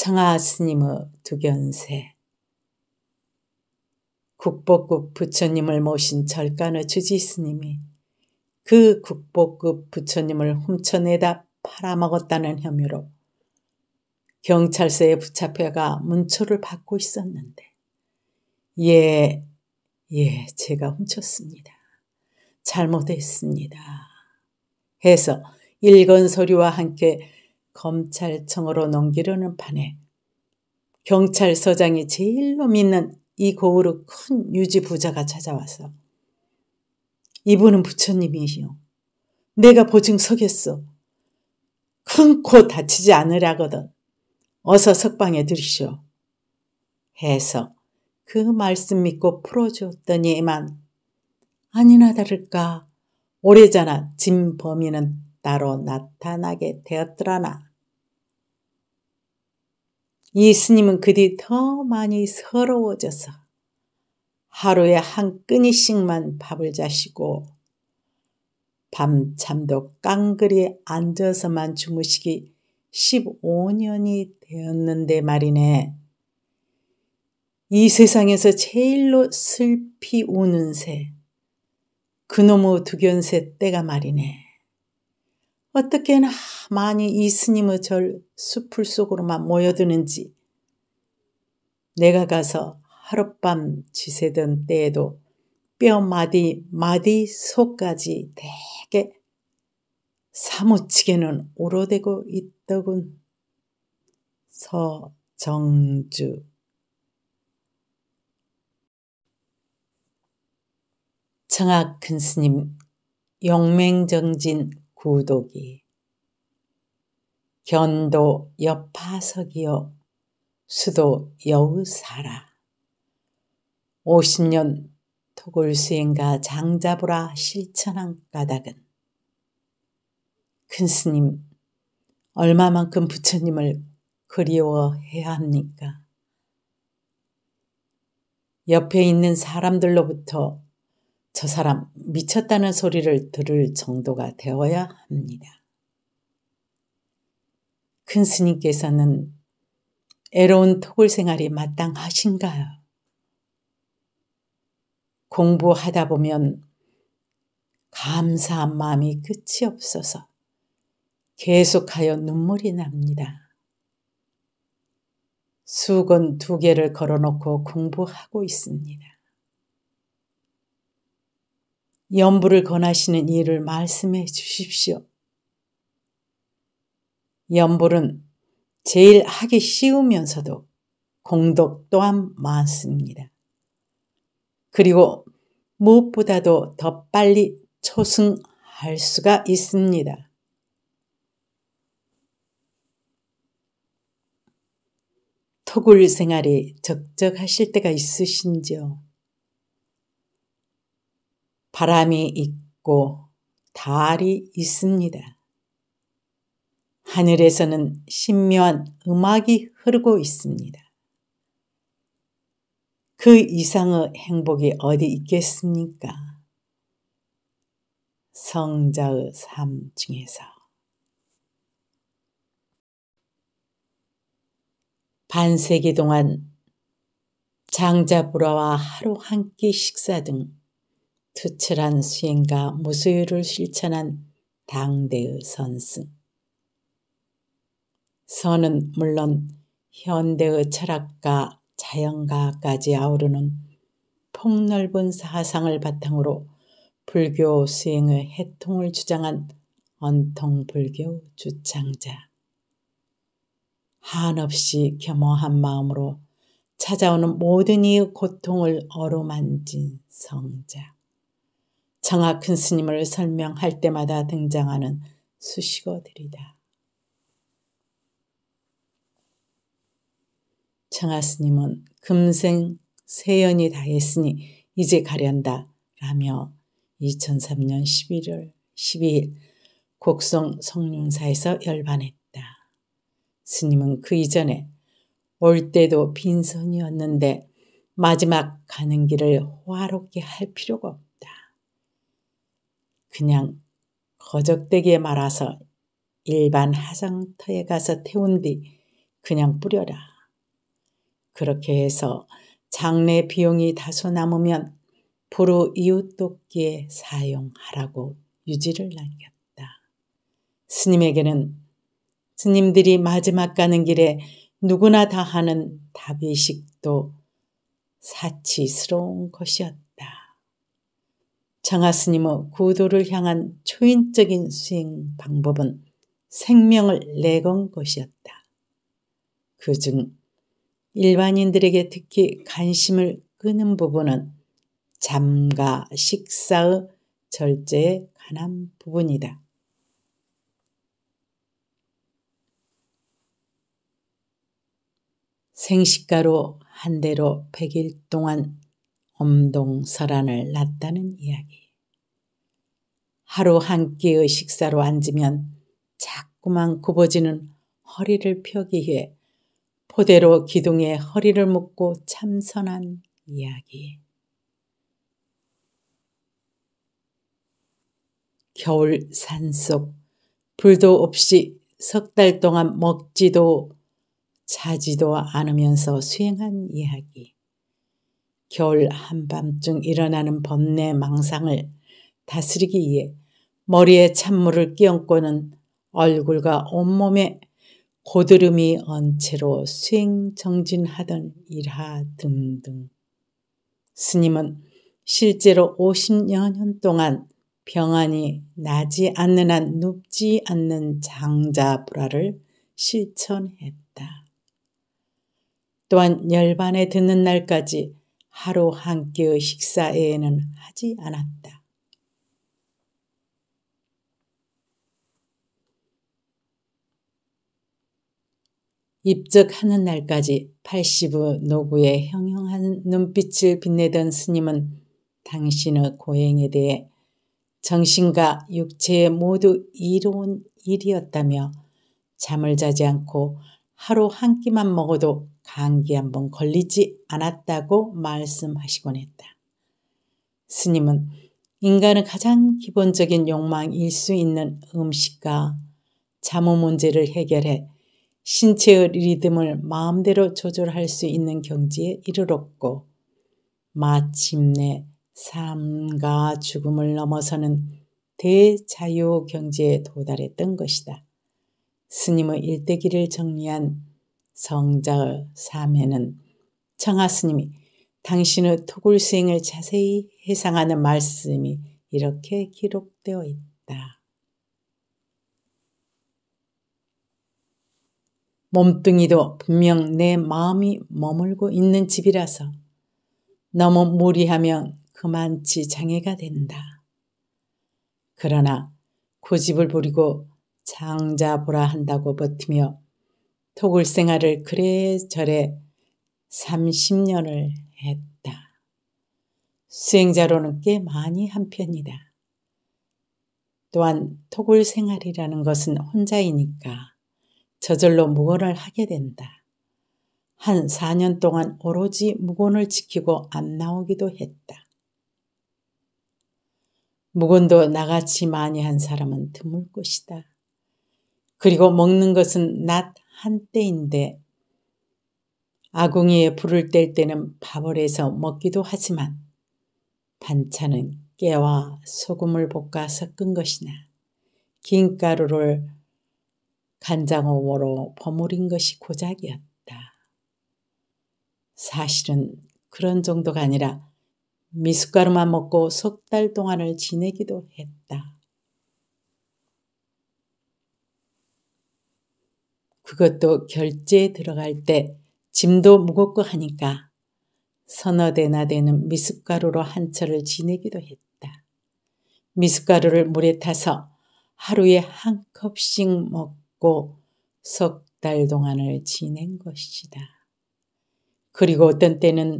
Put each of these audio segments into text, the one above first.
청하 스님의 두견세 국보급 부처님을 모신 절간의 주지 스님이 그 국보급 부처님을 훔쳐내다 팔아먹었다는 혐의로 경찰서에 붙잡혀가 문초를 받고 있었는데 예, 예, 제가 훔쳤습니다. 잘못했습니다. 해서 읽은 서류와 함께 검찰청으로 넘기려는 판에 경찰서장이 제일로 믿는 이 고으로 큰 유지 부자가 찾아와서 이분은 부처님이시오 내가 보증 서겠소. 큰 코 다치지 않으라거든. 어서 석방해드리시오 해서 그 말씀 믿고 풀어줬더니만 아니나 다를까 오래잖아 진범이는 따로 나타나게 되었더라나. 예수님은 그 뒤 더 많이 서러워져서 하루에 한 끈이씩만 밥을 자시고 밤잠도 깡그리 앉아서만 주무시기 15년이 되었는데 말이네. 이 세상에서 제일로 슬피 우는 새, 그놈의 두견새 때가 말이네. 어떻게나 많이 이 스님의 절숲풀 속으로만 모여드는지 내가 가서 하룻밤 지새던 때에도 뼈 마디 마디 속까지 되게 사무치게는 오로되고 있더군. 서정주 청학 큰스님 용맹정진 구독이 견도 여파석이여 수도 여우사라 50년 토굴수행가 장자보라 실천한 까닭은 큰 스님 얼마만큼 부처님을 그리워해야 합니까? 옆에 있는 사람들로부터 저 사람 미쳤다는 소리를 들을 정도가 되어야 합니다. 큰 스님께서는 애로운 토굴 생활이 마땅하신가요? 공부하다 보면 감사한 마음이 끝이 없어서 계속하여 눈물이 납니다. 수건 두 개를 걸어놓고 공부하고 있습니다. 염불을 권하시는 이유를 말씀해 주십시오. 염불은 제일 하기 쉬우면서도 공덕 또한 많습니다. 그리고 무엇보다도 더 빨리 초승할 수가 있습니다. 토굴 생활이 적적하실 때가 있으신지요? 바람이 있고 달이 있습니다. 하늘에서는 신묘한 음악이 흐르고 있습니다. 그 이상의 행복이 어디 있겠습니까? 성자의 삶 중에서. 반세기 동안 장자불화와 하루 한 끼 식사 등 투철한 수행과 무수유를 실천한 당대의 선승. 선은 물론 현대의 철학과 자연가까지 아우르는 폭넓은 사상을 바탕으로 불교 수행의 해통을 주장한 언통 불교 주창자. 한없이 겸허한 마음으로 찾아오는 모든 이의 고통을 어루만진 성자. 장하 큰 스님을 설명할 때마다 등장하는 수식어들이다. 장하 스님은 금생 세연이 다했으니 이제 가련다 라며 2003년 11월 12일 곡성 성륜사에서 열반했다. 스님은 그 이전에 올 때도 빈손이었는데 마지막 가는 길을 호화롭게 할 필요가 없다. 그냥 거적대기에 말아서 일반 화장터에 가서 태운 뒤 그냥 뿌려라. 그렇게 해서 장례 비용이 다소 남으면 부르 이웃돕기에 사용하라고 유지를 남겼다. 스님에게는 스님들이 마지막 가는 길에 누구나 다 하는 답의식도 사치스러운 것이었다. 장하스님의 구도를 향한 초인적인 수행 방법은 생명을 내건 것이었다. 그중 일반인들에게 특히 관심을 끄는 부분은 잠과 식사의 절제에 관한 부분이다. 생식가로 한 대로 100일 동안 엄동설안을 났다는 이야기. 하루 한 끼의 식사로 앉으면 자꾸만 굽어지는 허리를 펴기 위해 포대로 기둥에 허리를 묶고 참선한 이야기. 겨울 산속 불도 없이 석 달 동안 먹지도 자지도 않으면서 수행한 이야기. 겨울 한밤중 일어나는 범내 망상을 다스리기 위해 머리에 찬물을 끼얹고는 얼굴과 온몸에 고드름이 언체로 수행정진하던 일하 등등. 스님은 실제로 50여 년 동안 병안이 나지 않는 한 눕지 않는 장자 불화를 실천했다. 또한 열반에 듣는 날까지 하루 한 끼의 식사에는 하지 않았다. 입적하는 날까지 80의 노구의 형형한 눈빛을 빛내던 스님은 당신의 고행에 대해 정신과 육체 모두 이로운 일이었다며 잠을 자지 않고 하루 한 끼만 먹어도 감기 한번 걸리지 않았다고 말씀하시곤 했다. 스님은 인간의 가장 기본적인 욕망일 수 있는 음식과 자모 문제를 해결해 신체의 리듬을 마음대로 조절할 수 있는 경지에 이르렀고 마침내 삶과 죽음을 넘어서는 대자유 경지에 도달했던 것이다. 스님의 일대기를 정리한 성자의 사매는 청하스님이 당신의 토굴스행을 자세히 해상하는 말씀이 이렇게 기록되어 있다. 몸뚱이도 분명 내 마음이 머물고 있는 집이라서 너무 무리하면 그만치 장애가 된다. 그러나 고집을 부리고 장자 보라 한다고 버티며 토굴 생활을 그래저래 30년을 했다. 수행자로는 꽤 많이 한 편이다. 또한 토굴 생활이라는 것은 혼자이니까 저절로 무언을 하게 된다. 한 4년 동안 오로지 무언을 지키고 안 나오기도 했다. 무언도 나같이 많이 한 사람은 드물 것이다. 그리고 먹는 것은 낮 한때인데 아궁이에 불을 뗄 때는 밥을 해서 먹기도 하지만 반찬은 깨와 소금을 볶아 섞은 것이나 긴가루를 간장어머로 버무린 것이 고작이었다. 사실은 그런 정도가 아니라 미숫가루만 먹고 석 달 동안을 지내기도 했다. 그것도 결제에 들어갈 때 짐도 무겁고 하니까 서너 대나 되는 미숫가루로 한철을 지내기도 했다. 미숫가루를 물에 타서 하루에 한 컵씩 먹고 석 달 동안을 지낸 것이다. 그리고 어떤 때는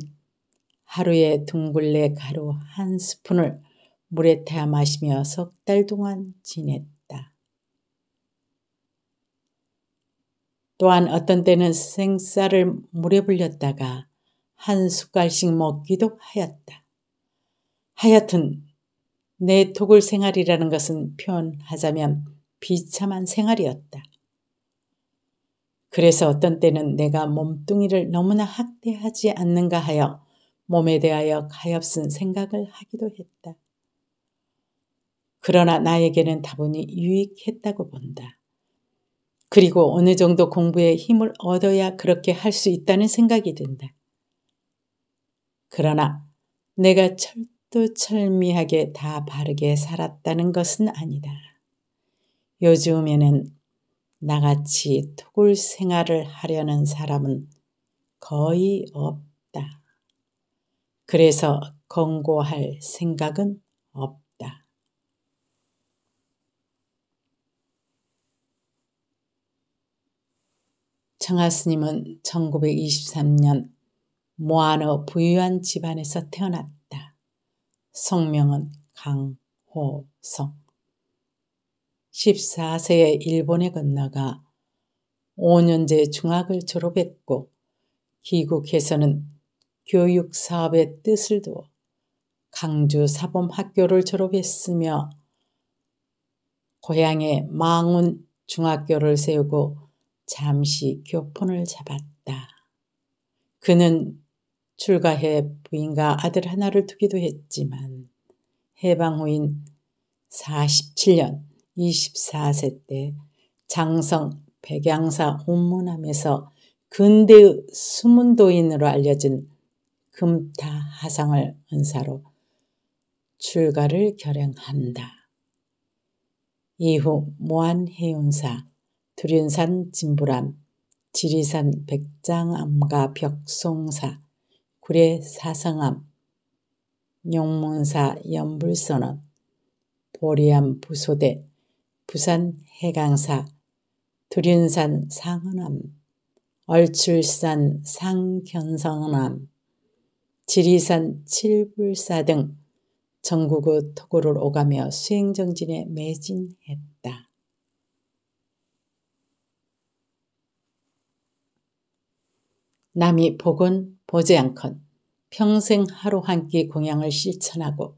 하루에 둥글레 가루 한 스푼을 물에 타 마시며 석 달 동안 지냈다. 또한 어떤 때는 생쌀을 물에 불렸다가 한 숟갈씩 먹기도 하였다. 하여튼 내 토굴 생활이라는 것은 표현하자면 비참한 생활이었다. 그래서 어떤 때는 내가 몸뚱이를 너무나 학대하지 않는가 하여 몸에 대하여 가엾은 생각을 하기도 했다. 그러나 나에게는 다분히 유익했다고 본다. 그리고 어느 정도 공부에 힘을 얻어야 그렇게 할 수 있다는 생각이 든다. 그러나 내가 철두철미하게 다 바르게 살았다는 것은 아니다. 요즘에는 나같이 토굴 생활을 하려는 사람은 거의 없다. 그래서 권고할 생각은 없다. 청하 스님은 1923년 모아노 부유한 집안에서 태어났다. 성명은 강호성. 14세에 일본에 건너가 5년제 중학을 졸업했고 귀국해서는 교육 사업의 뜻을 두어 강주 사범학교를 졸업했으며 고향에 망운 중학교를 세우고 잠시 교폰을 잡았다. 그는 출가해 부인과 아들 하나를 두기도 했지만 해방 후인 47년 24세 때 장성 백양사 옴문함에서 근대의 수문도인으로 알려진 금타 하상을 은사로 출가를 결행한다. 이후 모한해운사 두륜산 진보람, 지리산 백장암과 벽송사, 구례 사성암, 용문사 연불선언 보리암 부소대, 부산 해강사, 두륜산 상은암, 얼출산 상견성암, 지리산 칠불사 등 전국의 토굴을 오가며 수행정진에 매진했다. 남이 복은 보지 않건 평생 하루 한 끼 공양을 실천하고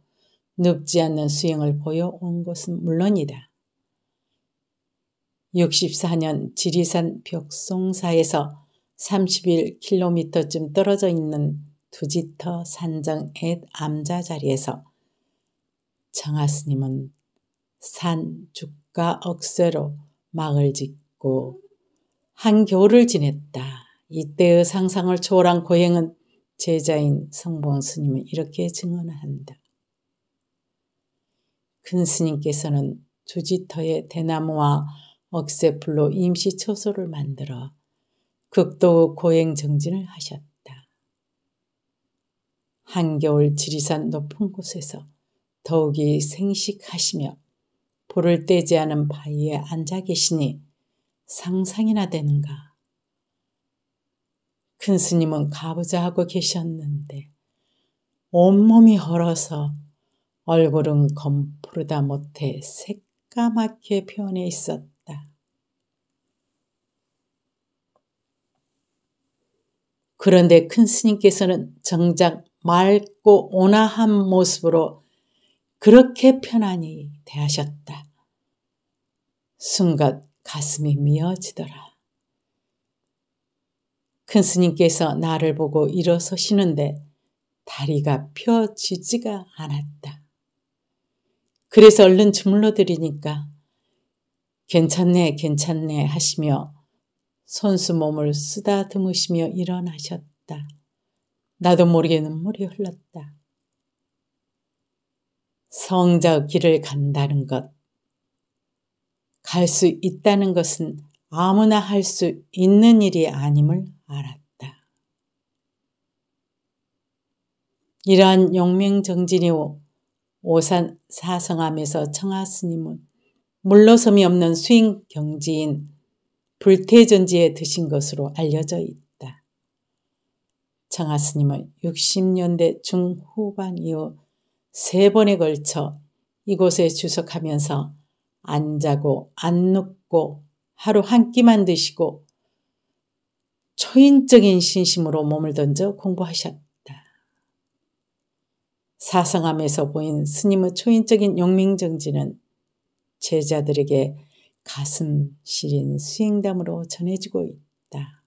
눕지 않는 수행을 보여온 것은 물론이다. 64년 지리산 벽송사에서 31km쯤 떨어져 있는 두지터 산정 앳 암자 자리에서 정하스님은산주가 억새로 막을 짓고 한겨울을 지냈다. 이때의 상상을 초월한 고행은 제자인 성봉 스님은 이렇게 증언한다. 큰 스님께서는 주지터에 대나무와 억새풀로 임시 초소를 만들어 극도의 고행 정진을 하셨다. 한겨울 지리산 높은 곳에서 더욱이 생식하시며 불을 떼지 않은 바위에 앉아 계시니 상상이나 되는가. 큰 스님은 가보자 하고 계셨는데 온몸이 헐어서 얼굴은 검푸르다 못해 새까맣게 변해 있었다. 그런데 큰 스님께서는 정작 맑고 온화한 모습으로 그렇게 편안히 대하셨다. 순간 가슴이 미어지더라. 큰 스님께서 나를 보고 일어서시는데 다리가 펴지지가 않았다. 그래서 얼른 주물러드리니까 괜찮네 괜찮네 하시며 손수 몸을 쓰다듬으시며 일어나셨다. 나도 모르게 눈물이 흘렀다. 성자 길을 간다는 것, 갈 수 있다는 것은 아무나 할 수 있는 일이 아님을 알았다. 이러한 용맹정진이 오산 사성암에서 청하스님은 물러섬이 없는 수행경지인 불태전지에 드신 것으로 알려져 있다. 청하스님은 60년대 중후반 이후 세 번에 걸쳐 이곳에 주석하면서 안 자고 안 눕고 하루 한 끼만 드시고 초인적인 신심으로 몸을 던져 공부하셨다. 사성함에서 보인 스님의 초인적인 용맹정지는 제자들에게 가슴 시린 수행담으로 전해지고 있다.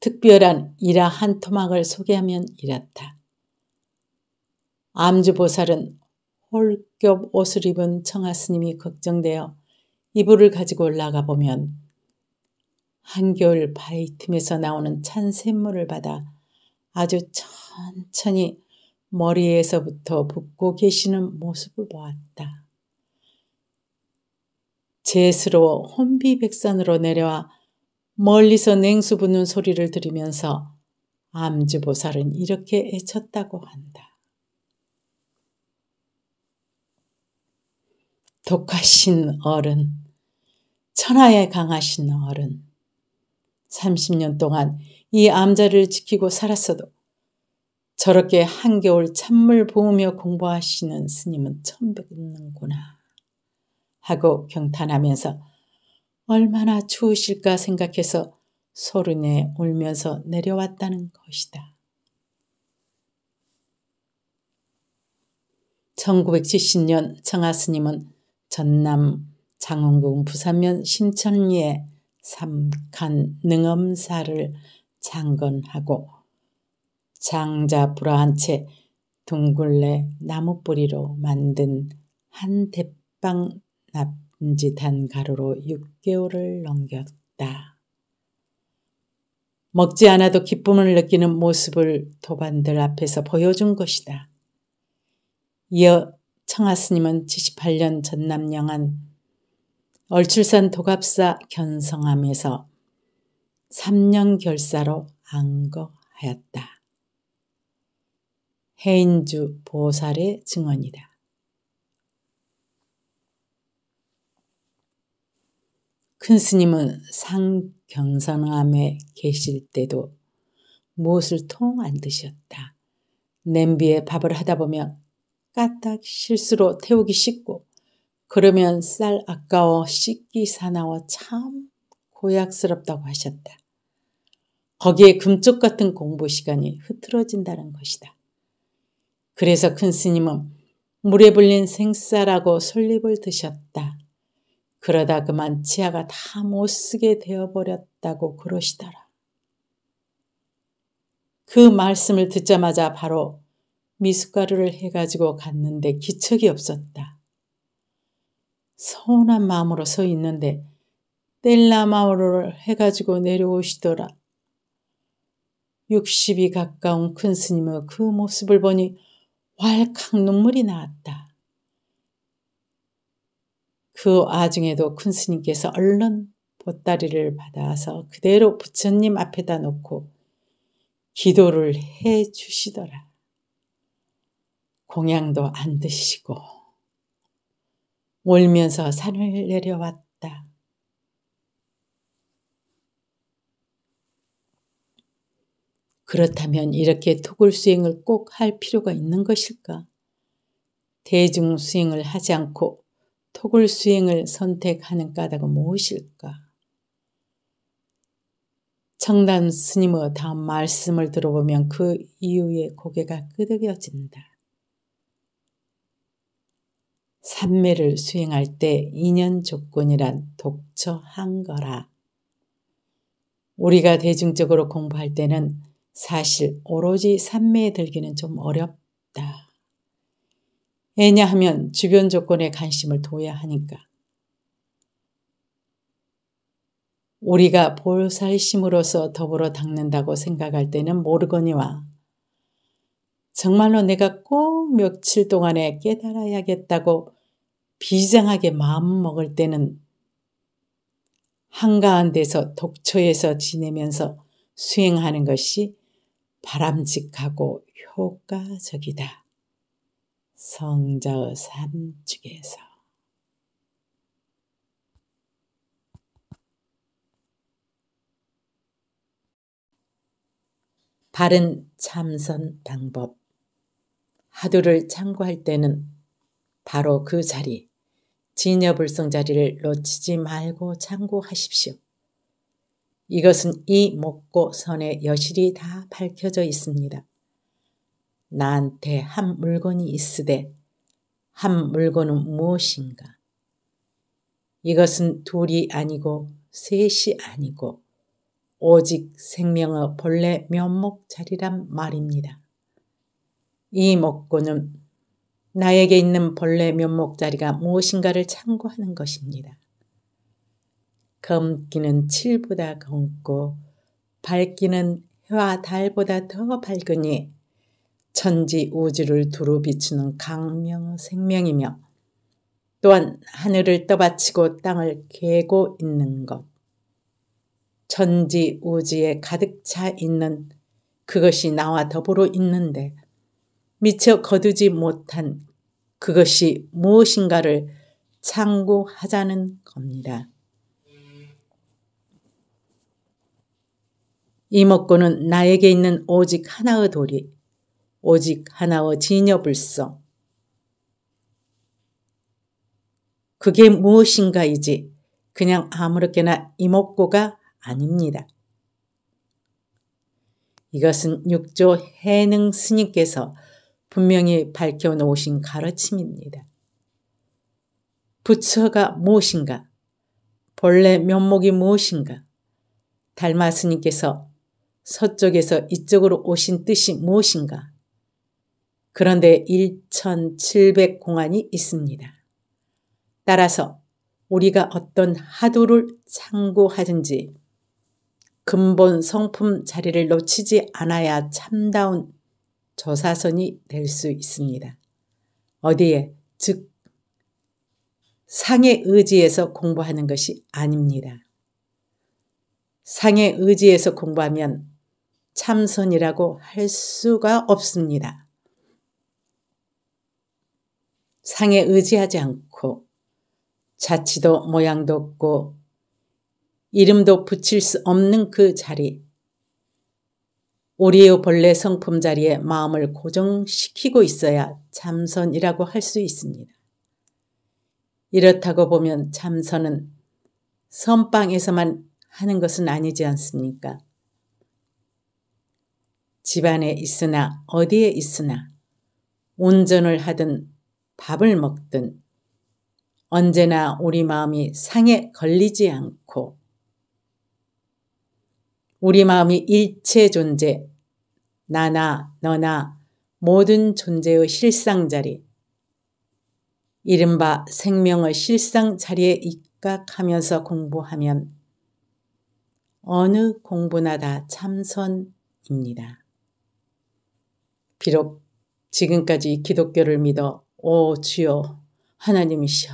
특별한 이라 한 토막을 소개하면 이렇다. 암주보살은 헐겹 옷을 입은 청하스님이 걱정되어 이불을 가지고 올라가 보면 한겨울 바위 틈에서 나오는 찬 샘물을 받아 아주 천천히 머리에서부터 붓고 계시는 모습을 보았다. 제스로 혼비백산으로 내려와 멀리서 냉수 붓는 소리를 들으면서 암주보살은 이렇게 애쳤다고 한다. 독하신 어른, 천하에 강하신 어른. 30년 동안 이 암자를 지키고 살았어도 저렇게 한겨울 찬물 부으며 공부하시는 스님은 처음 뵙는구나 하고 경탄하면서 얼마나 추우실까 생각해서 소른에 울면서 내려왔다는 것이다. 1970년 청하 스님은 전남 장흥궁 부산면 신천리에 삼칸 능엄사를 창건하고 장자 불화한 채 둥글레 나무뿌리로 만든 한 대빵 납짓한 가루로 6개월을 넘겼다. 먹지 않아도 기쁨을 느끼는 모습을 도반들 앞에서 보여준 것이다. 이어 청하스님은 78년 전남 영안 얼출산 도갑사 견성함에서 3년 결사로 안거하였다. 해인주 보살의 증언이다. 큰 스님은 상견성함에 계실 때도 무엇을 통 안 드셨다. 냄비에 밥을 하다 보면 까딱 실수로 태우기 쉽고 그러면 쌀 아까워 씻기 사나워 참 고약스럽다고 하셨다. 거기에 금쪽 같은 공부 시간이 흐트러진다는 것이다. 그래서 큰 스님은 물에 불린 생쌀하고 솔잎을 드셨다. 그러다 그만 치아가 다 못쓰게 되어버렸다고 그러시더라. 그 말씀을 듣자마자 바로 미숫가루를 해가지고 갔는데 기척이 없었다. 서운한 마음으로 서 있는데 뗄라마오를 해가지고 내려오시더라. 60이 가까운 큰 스님의 그 모습을 보니 왈칵 눈물이 나왔다. 그 와중에도 큰 스님께서 얼른 보따리를 받아서 그대로 부처님 앞에다 놓고 기도를 해 주시더라. 공양도 안 드시고 울면서 산을 내려왔다. 그렇다면 이렇게 토굴 수행을 꼭 할 필요가 있는 것일까? 대중 수행을 하지 않고 토굴 수행을 선택하는 까닭은 무엇일까? 청담 스님의 다음 말씀을 들어보면 그이후에 고개가 끄덕여진다. 산매를 수행할 때 2년 조건이란 독처한 거라. 우리가 대중적으로 공부할 때는 사실 오로지 산매에 들기는 좀 어렵다. 왜냐하면 주변 조건에 관심을 둬야 하니까. 우리가 볼살심으로서 더불어 닦는다고 생각할 때는 모르거니와 정말로 내가 꼭 며칠 동안에 깨달아야겠다고 비장하게 마음 먹을 때는 한가한 데서 독초에서 지내면서 수행하는 것이 바람직하고 효과적이다. 성자의 산측에서 바른 참선 방법 하도를 참고할 때는 바로 그 자리, 진여불성 자리를 놓치지 말고 참고하십시오. 이것은 이 목고 선의 여실이 다 밝혀져 있습니다. 나한테 한 물건이 있으되 한 물건은 무엇인가? 이것은 둘이 아니고 셋이 아니고 오직 생명의 본래 면목 자리란 말입니다. 이 목고는 나에게 있는 본래 면목자리가 무엇인가를 참고하는 것입니다. 검기는 칠보다 검고 밝기는 해와 달보다 더 밝으니 천지 우주를 두루 비추는 강명 생명이며 또한 하늘을 떠받치고 땅을 개고 있는 것. 천지 우주에 가득 차 있는 그것이 나와 더불어 있는데 미처 거두지 못한 그것이 무엇인가를 창고하자는 겁니다. 이목구는 나에게 있는 오직 하나의 도리, 오직 하나의 진여불성. 그게 무엇인가이지 그냥 아무렇게나 이목구가 아닙니다. 이것은 육조 해능 스님께서 분명히 밝혀놓으신 가르침입니다. 부처가 무엇인가? 본래 면목이 무엇인가? 달마 스님께서 서쪽에서 이쪽으로 오신 뜻이 무엇인가? 그런데 1700 공안이 있습니다. 따라서 우리가 어떤 하도를 참고하든지 근본 성품 자리를 놓치지 않아야 참다운 저사선이 될 수 있습니다. 어디에, 즉, 상의 의지에서 공부하는 것이 아닙니다. 상의 의지에서 공부하면 참선이라고 할 수가 없습니다. 상에 의지하지 않고 자치도 모양도 없고 이름도 붙일 수 없는 그 자리, 우리의 본래 성품 자리에 마음을 고정시키고 있어야 참선이라고 할 수 있습니다. 이렇다고 보면 참선은 선방에서만 하는 것은 아니지 않습니까? 집안에 있으나 어디에 있으나 운전을 하든 밥을 먹든 언제나 우리 마음이 상에 걸리지 않고 우리 마음이 일체 존재, 나나 너나 모든 존재의 실상 자리, 이른바 생명의 실상 자리에 입각하면서 공부하면 어느 공부나 다 참선입니다. 비록 지금까지 기독교를 믿어 오 주여 하나님이시여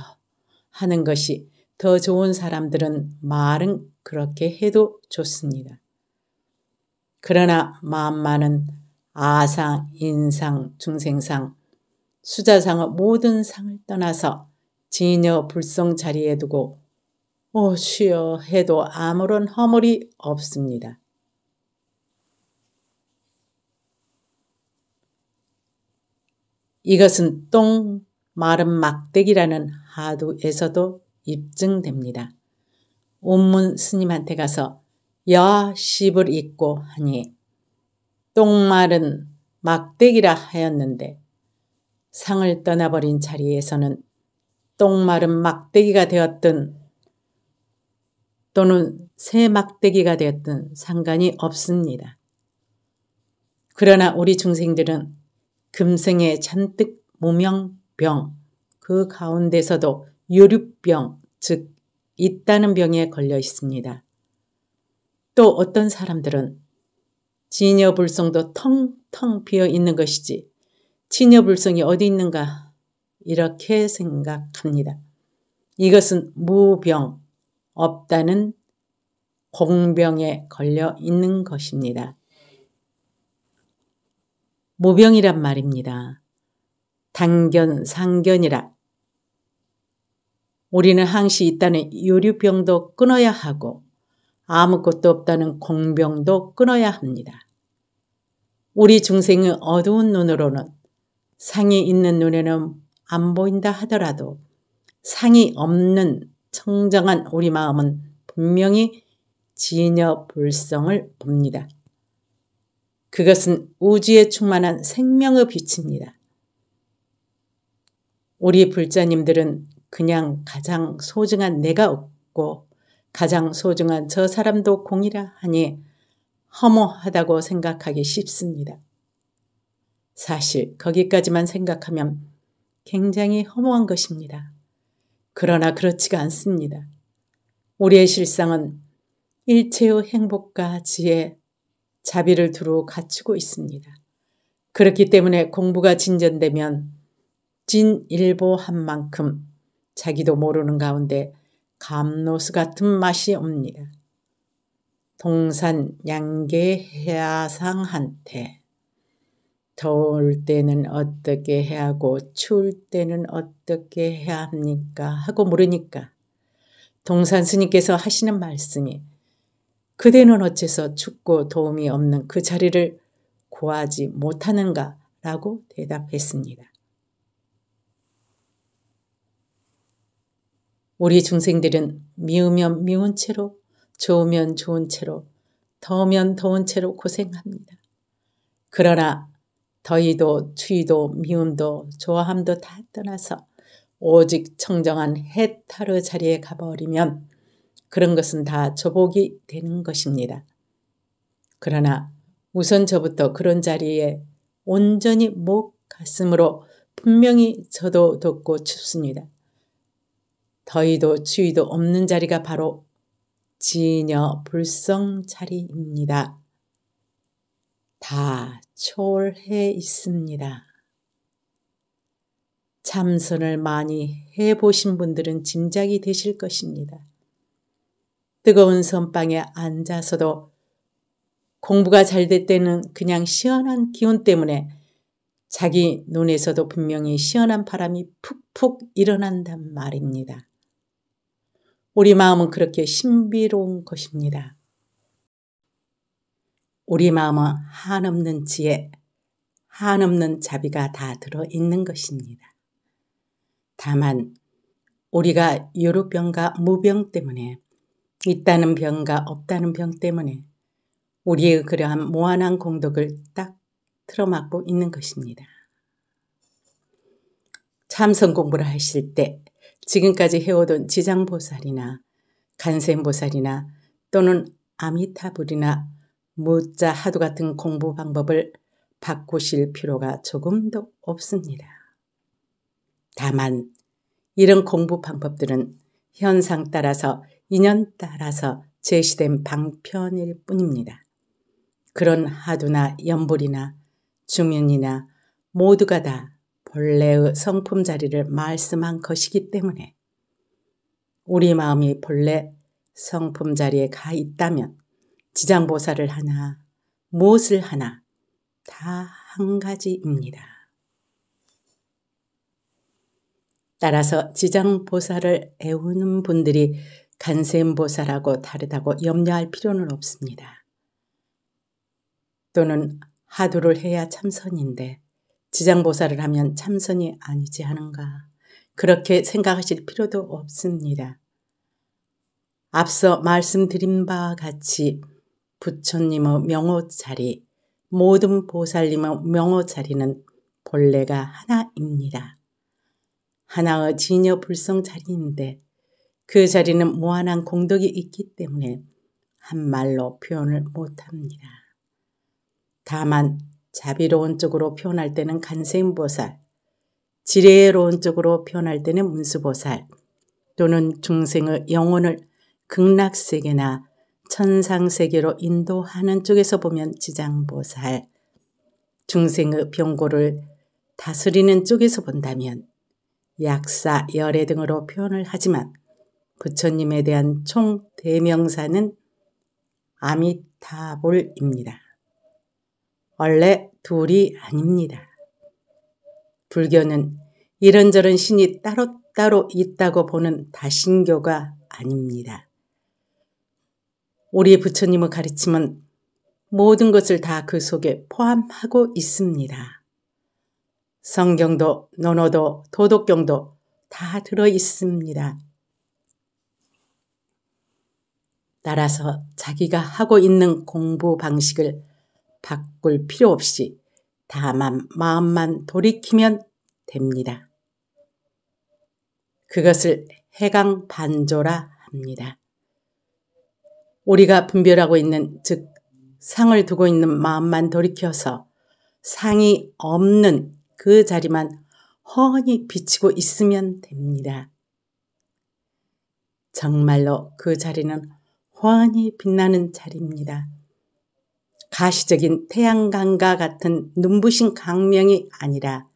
하는 것이 더 좋은 사람들은 말은 그렇게 해도 좋습니다. 그러나 마음만은 아상, 인상, 중생상, 수자상의 모든 상을 떠나서 진여 불성 자리에 두고 오 어, 쉬어 해도 아무런 허물이 없습니다. 이것은 똥 마른 막대기라는 하두에서도 입증됩니다. 온문 스님한테 가서 여십을 입고 하니 똥말은 막대기라 하였는데 상을 떠나버린 자리에서는 똥말은 막대기가 되었든 또는 새 막대기가 되었든 상관이 없습니다. 그러나 우리 중생들은 금생에 잔뜩 무명병 그 가운데서도 유류병 즉 있다는 병에 걸려 있습니다. 또 어떤 사람들은 진여불성도 텅텅 비어 있는 것이지 진여불성이 어디 있는가 이렇게 생각합니다. 이것은 무병, 없다는 공병에 걸려 있는 것입니다. 무병이란 말입니다. 당견, 상견이라. 우리는 항시 있다는 요류병도 끊어야 하고 아무것도 없다는 공병도 끊어야 합니다. 우리 중생의 어두운 눈으로는 상이 있는 눈에는 안 보인다 하더라도 상이 없는 청정한 우리 마음은 분명히 진여 불성을 봅니다. 그것은 우주에 충만한 생명의 빛입니다. 우리 불자님들은 그냥 가장 소중한 내가 없고 가장 소중한 저 사람도 공이라 하니 허무하다고 생각하기 쉽습니다. 사실 거기까지만 생각하면 굉장히 허무한 것입니다. 그러나 그렇지가 않습니다. 우리의 실상은 일체의 행복과 지혜, 자비를 두루 갖추고 있습니다. 그렇기 때문에 공부가 진전되면 진일보한 만큼 자기도 모르는 가운데 감로스 같은 맛이 옵니다. 동산 양계 해야상한테 더울 때는 어떻게 해야 하고 추울 때는 어떻게 해야 합니까? 하고 물으니까 동산 스님께서 하시는 말씀이 그대는 어째서 춥고 도움이 없는 그 자리를 구하지 못하는가? 라고 대답했습니다. 우리 중생들은 미우면 미운 채로, 좋으면 좋은 채로, 더우면 더운 채로 고생합니다. 그러나 더위도 추위도 미움도 좋아함도 다 떠나서 오직 청정한 해탈의 자리에 가버리면 그런 것은 다 저복이 되는 것입니다. 그러나 우선 저부터 그런 자리에 온전히 못갔으므로 분명히 저도 덥고 춥습니다. 더위도 추위도 없는 자리가 바로 지녀 불성 자리입니다. 다 초월해 있습니다. 참선을 많이 해보신 분들은 짐작이 되실 것입니다. 뜨거운 선방에 앉아서도 공부가 잘 될 때는 그냥 시원한 기운 때문에 자기 눈에서도 분명히 시원한 바람이 푹푹 일어난단 말입니다. 우리 마음은 그렇게 신비로운 것입니다. 우리 마음은 한없는 지혜, 한없는 자비가 다 들어 있는 것입니다. 다만 우리가 여로 병과 무병 때문에 있다는 병과 없다는 병 때문에 우리의 그러한 무한한 공덕을 딱 틀어막고 있는 것입니다. 참선 공부를 하실 때 지금까지 해오던 지장보살이나 간센보살이나 또는 아미타불이나 무자하두 같은 공부 방법을 바꾸실 필요가 조금도 없습니다. 다만 이런 공부 방법들은 현상 따라서 인연 따라서 제시된 방편일 뿐입니다. 그런 하두나 연불이나 중윤이나 모두가 다 본래의 성품 자리를 말씀한 것이기 때문에 우리 마음이 본래 성품 자리에 가 있다면 지장보살을 하나 무엇을 하나 다 한 가지입니다. 따라서 지장보살을 애우는 분들이 간센보살하고 다르다고 염려할 필요는 없습니다. 또는 하도를 해야 참선인데 지장보살을 하면 참선이 아니지 하는가. 그렇게 생각하실 필요도 없습니다. 앞서 말씀드린 바와 같이 부처님의 명호 자리, 모든 보살님의 명호 자리는 본래가 하나입니다. 하나의 진여 불성 자리인데 그 자리는 무한한 공덕이 있기 때문에 한 말로 표현을 못합니다. 다만 자비로운 쪽으로 표현할 때는 간생보살, 세 지혜로운 쪽으로 표현할 때는 문수보살, 또는 중생의 영혼을 극락세계나 천상세계로 인도하는 쪽에서 보면 지장보살, 중생의 병고를 다스리는 쪽에서 본다면 약사, 열애 등으로 표현을 하지만 부처님에 대한 총 대명사는 아미타볼입니다. 원래 둘이 아닙니다. 불교는 이런저런 신이 따로따로 있다고 보는 다신교가 아닙니다. 우리 부처님의 가르침은 모든 것을 다 그 속에 포함하고 있습니다. 성경도 논어도 도덕경도 다 들어 있습니다. 따라서 자기가 하고 있는 공부 방식을 바꿀 필요 없이 다만 마음만 돌이키면 됩니다. 그것을 해강 반조라 합니다. 우리가 분별하고 있는 즉 상을 두고 있는 마음만 돌이켜서 상이 없는 그 자리만 허니 비치고 있으면 됩니다. 정말로 그 자리는 훤히 빛나는 자리입니다. 가시적인 태양강과 같은 눈부신 강명이 아니라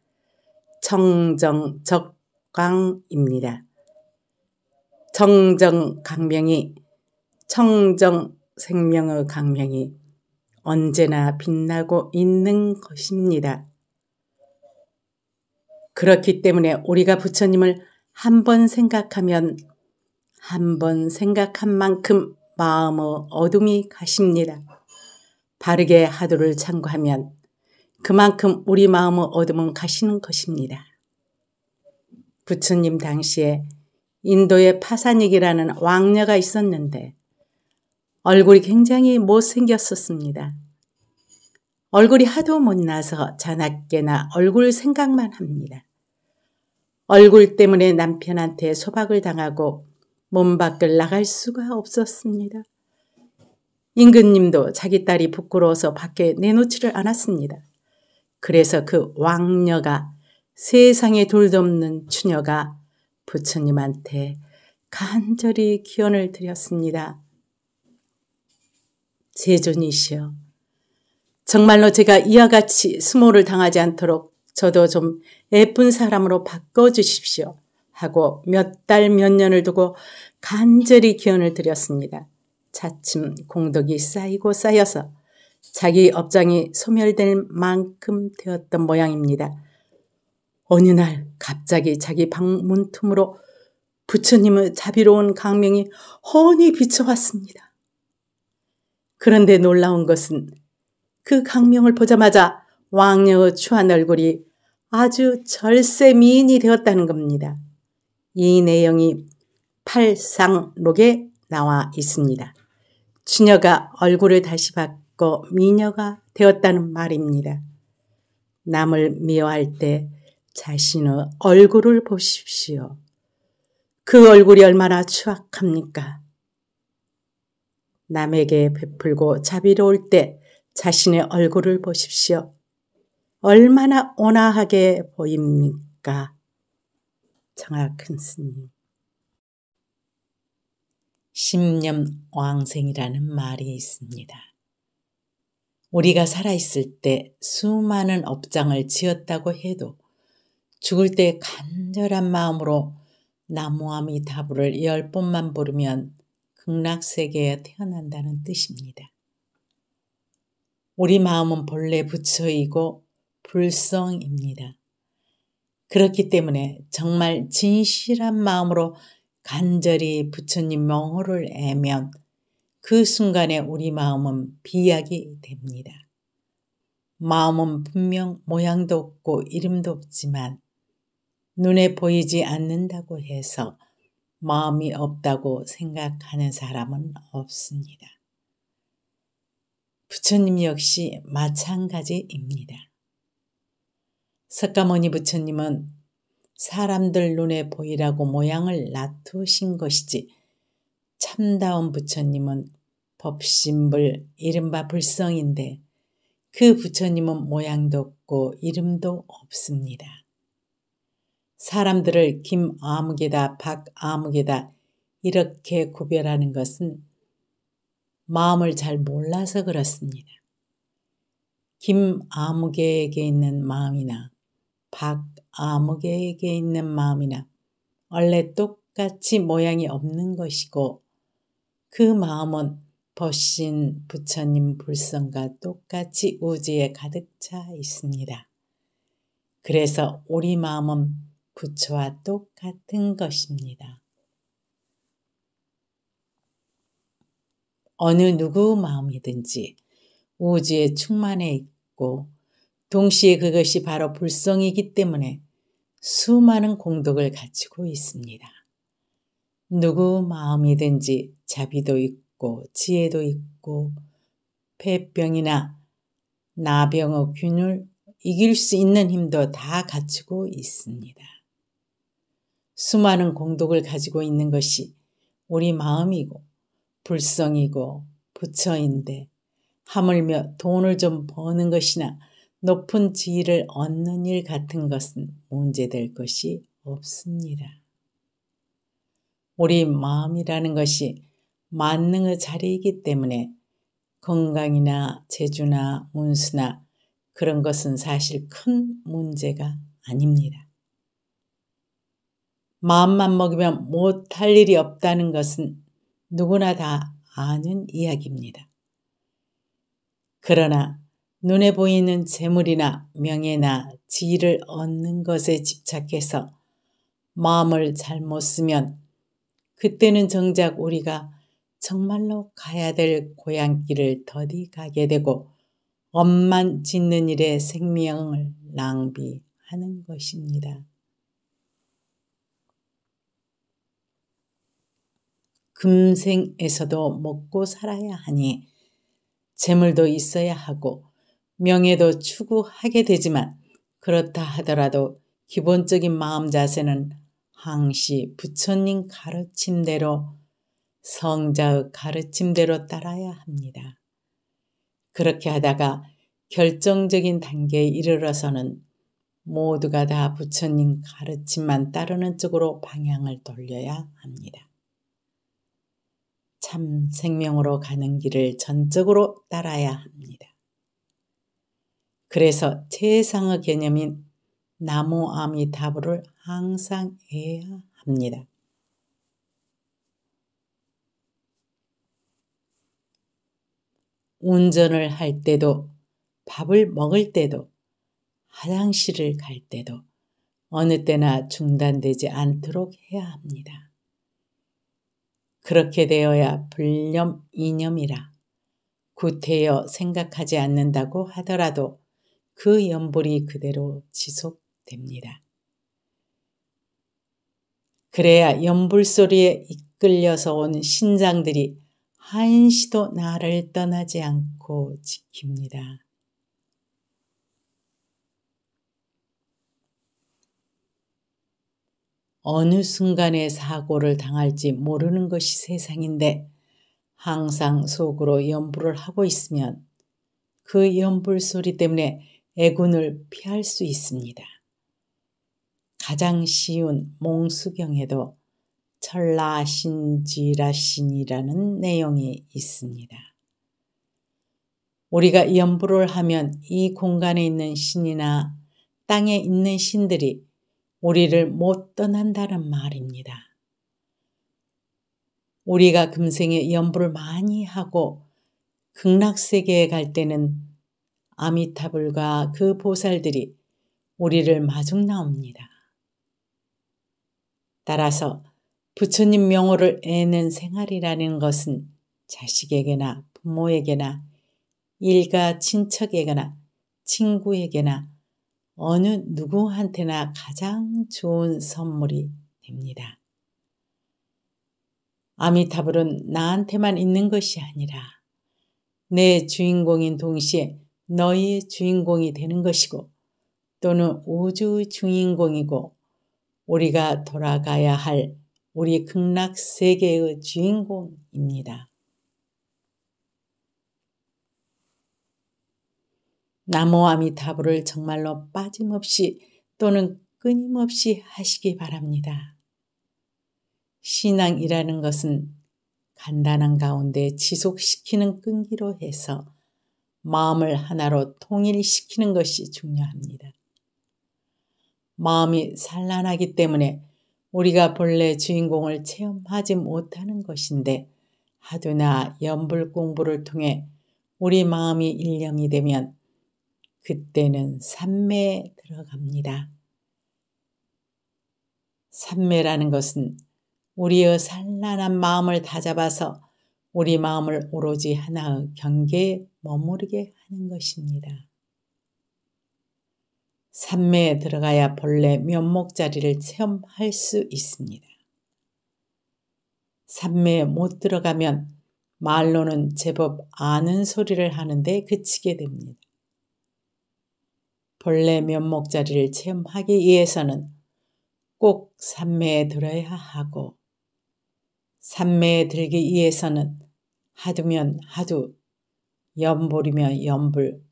청정적광입니다. 청정강명이 청정 생명의 강명이 언제나 빛나고 있는 것입니다. 그렇기 때문에 우리가 부처님을 한 번 생각하면 한 번 생각한 만큼 마음의 어둠이 가십니다. 바르게 하도를 참고하면 그만큼 우리 마음의 어둠은 가시는 것입니다. 부처님 당시에 인도의 파산닉이라는 왕녀가 있었는데 얼굴이 굉장히 못생겼었습니다. 얼굴이 하도 못나서 자나깨나 얼굴 생각만 합니다. 얼굴 때문에 남편한테 소박을 당하고 몸 밖을 나갈 수가 없었습니다. 임금님도 자기 딸이 부끄러워서 밖에 내놓지를 않았습니다. 그래서 그 왕녀가 세상에 돌도 없는 추녀가 부처님한테 간절히 기원을 드렸습니다. 제존이시여. 정말로 제가 이와 같이 수모를 당하지 않도록 저도 좀 예쁜 사람으로 바꿔주십시오. 하고 몇 달 몇 년을 두고 간절히 기원을 드렸습니다. 차츰 공덕이 쌓이고 쌓여서 자기 업장이 소멸될 만큼 되었던 모양입니다. 어느 날 갑자기 자기 방 문틈으로 부처님의 자비로운 강명이 훤히 비춰왔습니다 그런데 놀라운 것은 그 강명을 보자마자 왕녀의 추한 얼굴이 아주 절세 미인이 되었다는 겁니다. 이 내용이 팔상록에 나와 있습니다. 주녀가 얼굴을 다시 바꿔 미녀가 되었다는 말입니다. 남을 미워할 때 자신의 얼굴을 보십시오. 그 얼굴이 얼마나 추악합니까? 남에게 베풀고 자비로울 때 자신의 얼굴을 보십시오. 얼마나 온화하게 보입니까? 정확한 스님. 심념 왕생이라는 말이 있습니다. 우리가 살아있을 때 수많은 업장을 지었다고 해도 죽을 때 간절한 마음으로 나무함이 다불을열 번만 부르면 극락세계에 태어난다는 뜻입니다. 우리 마음은 본래 부처이고 불성입니다. 그렇기 때문에 정말 진실한 마음으로 간절히 부처님 명호를 애면 그 순간에 우리 마음은 비약이 됩니다. 마음은 분명 모양도 없고 이름도 없지만 눈에 보이지 않는다고 해서 마음이 없다고 생각하는 사람은 없습니다. 부처님 역시 마찬가지입니다. 석가모니 부처님은 사람들 눈에 보이라고 모양을 놔두신 것이지. 참다운 부처님은 법신불 이른바 불성인데 그 부처님은 모양도 없고 이름도 없습니다. 사람들을 김아무개다 박아무개다 이렇게 구별하는 것은 마음을 잘 몰라서 그렇습니다. 김아무개에게 있는 마음이나 박 아무개에게 있는 마음이나 원래 똑같이 모양이 없는 것이고 그 마음은 벗신 부처님 불성과 똑같이 우주에 가득 차 있습니다. 그래서 우리 마음은 부처와 똑같은 것입니다. 어느 누구 마음이든지 우주에 충만해 있고 동시에 그것이 바로 불성이기 때문에 수많은 공덕을 갖추고 있습니다. 누구 마음이든지 자비도 있고 지혜도 있고 폐병이나 나병의 균을 이길 수 있는 힘도 다 갖추고 있습니다. 수많은 공덕을 가지고 있는 것이 우리 마음이고 불성이고 부처인데 하물며 돈을 좀 버는 것이나 높은 지위를 얻는 일 같은 것은 문제될 것이 없습니다. 우리 마음이라는 것이 만능의 자리이기 때문에 건강이나 재주나 운수나 그런 것은 사실 큰 문제가 아닙니다. 마음만 먹으면 못할 일이 없다는 것은 누구나 다 아는 이야기입니다. 그러나 눈에 보이는 재물이나 명예나 지위를 얻는 것에 집착해서 마음을 잘못 쓰면 그때는 정작 우리가 정말로 가야 될 고향길을 더디 가게 되고 엄만 짓는 일에 생명을 낭비하는 것입니다. 금생에서도 먹고 살아야 하니 재물도 있어야 하고 명예도 추구하게 되지만 그렇다 하더라도 기본적인 마음 자세는 항시 부처님 가르침대로 성자의 가르침대로 따라야 합니다. 그렇게 하다가 결정적인 단계에 이르러서는 모두가 다 부처님 가르침만 따르는 쪽으로 방향을 돌려야 합니다. 참 생명으로 가는 길을 전적으로 따라야 합니다. 그래서 최상의 개념인 나무아미타불을 항상 해야 합니다. 운전을 할 때도 밥을 먹을 때도 화장실을 갈 때도 어느 때나 중단되지 않도록 해야 합니다. 그렇게 되어야 불념 이념이라 구태여 생각하지 않는다고 하더라도 그 연불이 그대로 지속됩니다. 그래야 연불 소리에 이끌려서 온 신장들이 한시도 나를 떠나지 않고 지킵니다. 어느 순간에 사고를 당할지 모르는 것이 세상인데 항상 속으로 연불을 하고 있으면 그 연불 소리 때문에 애군을 피할 수 있습니다. 가장 쉬운 몽수경에도 천라신지라신이라는 내용이 있습니다. 우리가 염불을 하면 이 공간에 있는 신이나 땅에 있는 신들이 우리를 못 떠난다는 말입니다. 우리가 금생에 염불을 많이 하고 극락세계에 갈 때는 아미타불과 그 보살들이 우리를 마중나옵니다. 따라서 부처님 명호를 애는 생활이라는 것은 자식에게나 부모에게나 일가 친척에게나 친구에게나 어느 누구한테나 가장 좋은 선물이 됩니다. 아미타불은 나한테만 있는 것이 아니라 내 주인공인 동시에 너희 주인공이 되는 것이고 또는 우주 주인공이고 우리가 돌아가야 할 우리 극락 세계의 주인공입니다. 나무 아미타불을 정말로 빠짐없이 또는 끊임없이 하시기 바랍니다. 신앙이라는 것은 간단한 가운데 지속시키는 끈기로 해서 마음을 하나로 통일시키는 것이 중요합니다. 마음이 산란하기 때문에 우리가 본래 주인공을 체험하지 못하는 것인데 하두나 연불 공부를 통해 우리 마음이 일념이 되면 그때는 삼매에 들어갑니다. 삼매라는 것은 우리의 산란한 마음을 다잡아서 우리 마음을 오로지 하나의 경계에 머무르게 하는 것입니다. 산매에 들어가야 본래 면목자리를 체험할 수 있습니다. 산매에 못 들어가면 말로는 제법 아는 소리를 하는데 그치게 됩니다. 본래 면목자리를 체험하기 위해서는 꼭 산매에 들어야 하고 삼매에 들기 위해서는 하두면 하두, 연불이면 연불,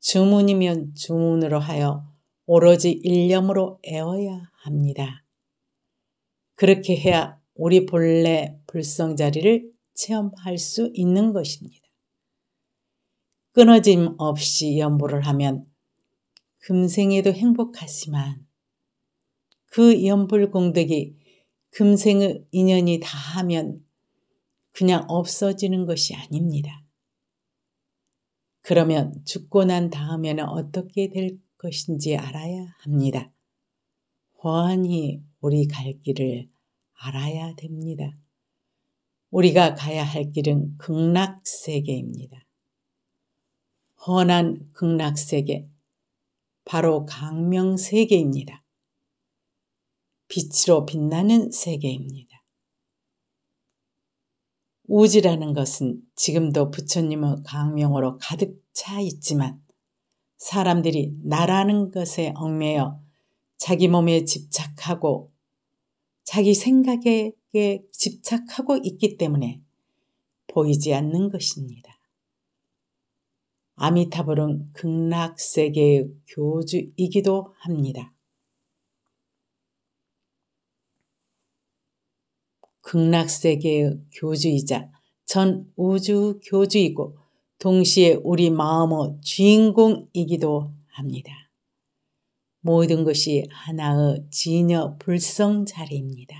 주문이면 주문으로 하여 오로지 일념으로 애어야 합니다. 그렇게 해야 우리 본래 불성 자리를 체험할 수 있는 것입니다. 끊어짐 없이 연불을 하면 금생에도 행복하지만 그 연불 공덕이 금생의 인연이 다 하면 그냥 없어지는 것이 아닙니다. 그러면 죽고 난 다음에는 어떻게 될 것인지 알아야 합니다. 호 훤히 우리 갈 길을 알아야 됩니다. 우리가 가야 할 길은 극락 세계입니다. 헌한 극락 세계, 바로 강명 세계입니다. 빛으로 빛나는 세계입니다. 우지라는 것은 지금도 부처님의 강명으로 가득 차 있지만 사람들이 나라는 것에 얽매여 자기 몸에 집착하고 자기 생각에 집착하고 있기 때문에 보이지 않는 것입니다. 아미타불은 극락세계의 교주이기도 합니다. 극락세계의 교주이자 전 우주 교주이고 동시에 우리 마음의 주인공이기도 합니다. 모든 것이 하나의 진여 불성 자리입니다.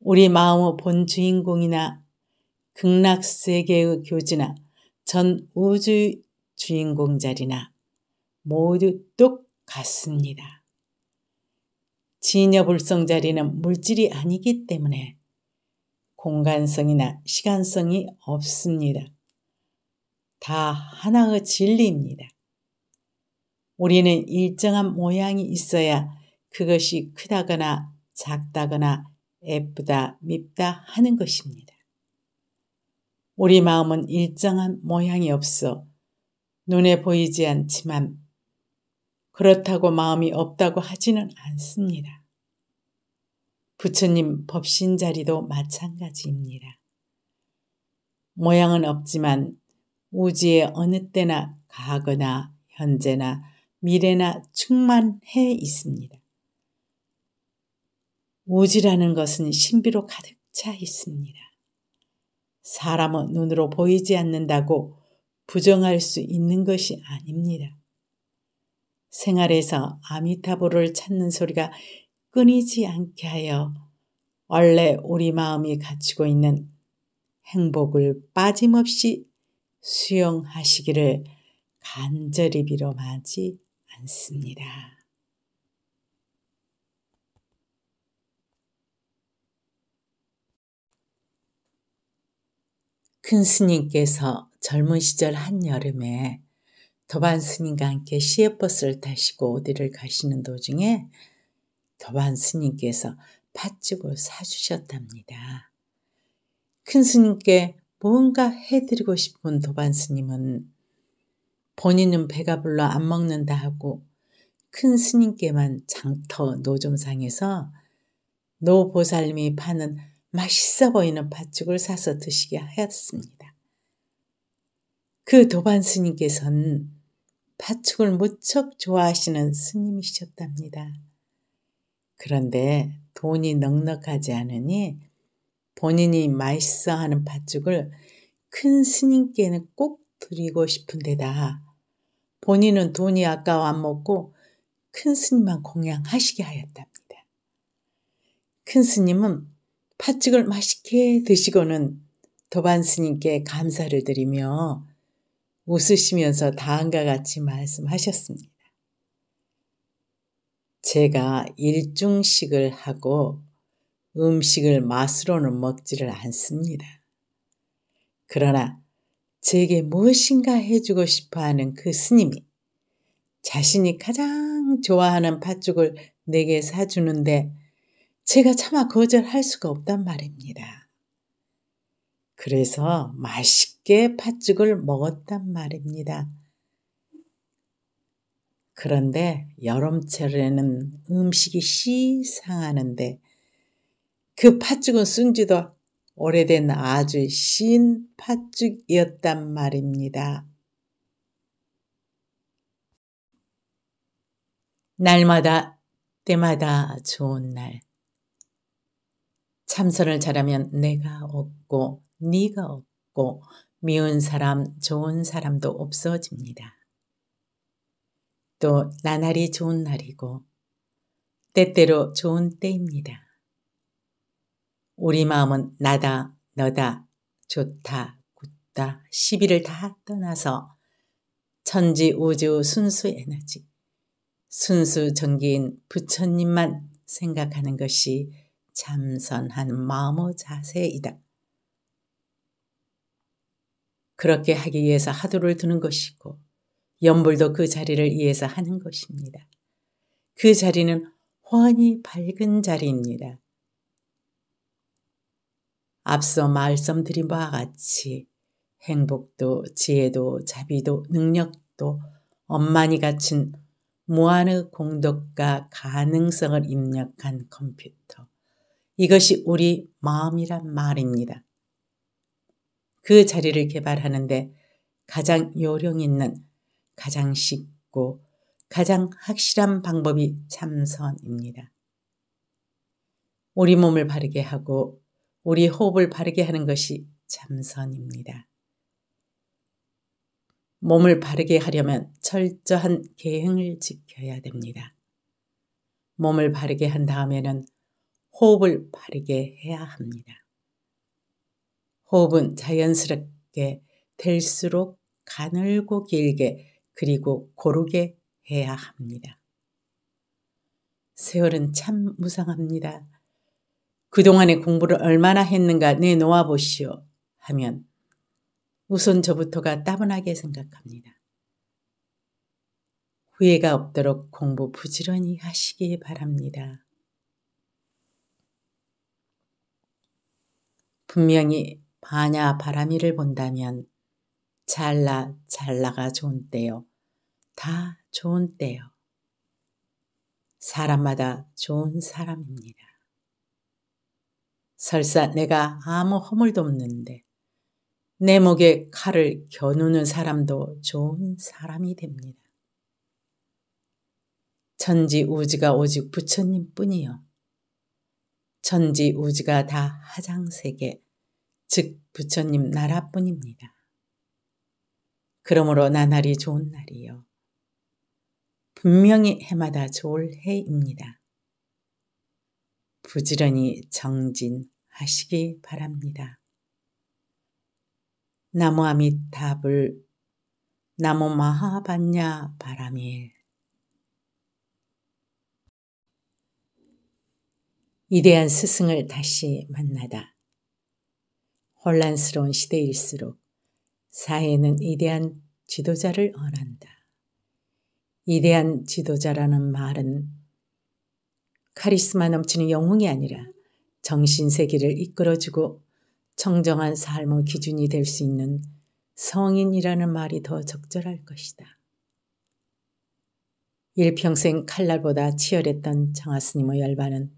우리 마음의 본 주인공이나 극락세계의 교주나 전 우주 주인공 자리나 모두 똑같습니다. 진여불성 자리는 물질이 아니기 때문에 공간성이나 시간성이 없습니다. 다 하나의 진리입니다. 우리는 일정한 모양이 있어야 그것이 크다거나 작다거나 예쁘다, 밉다 하는 것입니다. 우리 마음은 일정한 모양이 없어 눈에 보이지 않지만 그렇다고 마음이 없다고 하지는 않습니다. 부처님 법신 자리도 마찬가지입니다. 모양은 없지만 우주의 어느 때나 과거나 현재나 미래나 충만해 있습니다. 우주라는 것은 신비로 가득 차 있습니다. 사람은 눈으로 보이지 않는다고 부정할 수 있는 것이 아닙니다. 생활에서 아미타보를 찾는 소리가 끊이지 않게 하여 원래 우리 마음이 갖추고 있는 행복을 빠짐없이 수용하시기를 간절히 비로하지 않습니다. 큰 스님께서 젊은 시절 한여름에 도반 스님과 함께 시외버스를 타시고 어디를 가시는 도중에 도반 스님께서 팥죽을 사주셨답니다. 큰 스님께 뭔가 해드리고 싶은 도반 스님은 본인은 배가 불러 안 먹는다 하고 큰 스님께만 장터 노점상에서 노보살님이 파는 맛있어 보이는 팥죽을 사서 드시게 하였습니다. 그 도반 스님께서는 파축을 무척 좋아하시는 스님이셨답니다. 그런데 돈이 넉넉하지 않으니 본인이 맛있어하는 팥죽을 큰 스님께는 꼭 드리고 싶은데다 본인은 돈이 아까워 안 먹고 큰 스님만 공양하시게 하였답니다. 큰 스님은 팥죽을 맛있게 드시고는 도반 스님께 감사를 드리며 웃으시면서 다음과 같이 말씀하셨습니다. 제가 일중식을 하고 음식을 맛으로는 먹지를 않습니다. 그러나 제게 무엇인가 해주고 싶어 하는 그 스님이 자신이 가장 좋아하는 팥죽을 내게 사주는데 제가 차마 거절할 수가 없단 말입니다. 그래서 맛있게 팥죽을 먹었단 말입니다. 그런데 여름철에는 음식이 시상하는데 그 팥죽은 쓴지도 오래된 아주 신 팥죽이었단 말입니다. 날마다 때마다 좋은 날 참선을 잘하면 내가 얻고 네가 없고 미운 사람, 좋은 사람도 없어집니다. 또 나날이 좋은 날이고 때때로 좋은 때입니다. 우리 마음은 나다, 너다, 좋다, 굳다 시비를 다 떠나서 천지 우주 순수 에너지, 순수 전기인 부처님만 생각하는 것이 참선한 마모 자세이다. 그렇게 하기 위해서 하도를 두는 것이고 연불도 그 자리를 위해서 하는 것입니다. 그 자리는 훤히 밝은 자리입니다. 앞서 말씀드린 바와 같이 행복도 지혜도 자비도 능력도 엄마니 갖춘 무한의 공덕과 가능성을 입력한 컴퓨터. 이것이 우리 마음이란 말입니다. 그 자리를 개발하는데 가장 요령 있는, 가장 쉽고 가장 확실한 방법이 참선입니다. 우리 몸을 바르게 하고 우리 호흡을 바르게 하는 것이 참선입니다. 몸을 바르게 하려면 철저한 계행을 지켜야 됩니다. 몸을 바르게 한 다음에는 호흡을 바르게 해야 합니다. 호흡은 자연스럽게 될수록 가늘고 길게 그리고 고르게 해야 합니다. 세월은 참 무상합니다. 그동안의 공부를 얼마나 했는가 내놓아 보시오 하면 우선 저부터가 따분하게 생각합니다. 후회가 없도록 공부 부지런히 하시기 바랍니다. 분명히 바냐 바람이를 본다면 잘나 잘나가 좋은 때요. 다 좋은 때요. 사람마다 좋은 사람입니다. 설사 내가 아무 허물도 없는데 내 목에 칼을 겨누는 사람도 좋은 사람이 됩니다. 천지 우지가 오직 부처님 뿐이요. 천지 우지가 다 하장세계 즉 부처님 나라뿐입니다. 그러므로 나날이 좋은 날이요. 분명히 해마다 좋을 해입니다. 부지런히 정진하시기 바랍니다. 나무아미타불 나무 마하반냐 바라밀 이대한 스승을 다시 만나다 혼란스러운 시대일수록 사회는 이대한 지도자를 원한다. 이대한 지도자라는 말은 카리스마 넘치는 영웅이 아니라 정신세계를 이끌어주고 청정한 삶의 기준이 될 수 있는 성인이라는 말이 더 적절할 것이다. 일평생 칼날보다 치열했던 장하스님의 열반은